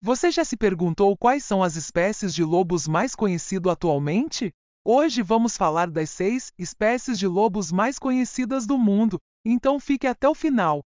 Você já se perguntou quais são as espécies de lobos mais conhecidas atualmente? Hoje vamos falar das seis espécies de lobos mais conhecidas do mundo, então fique até o final.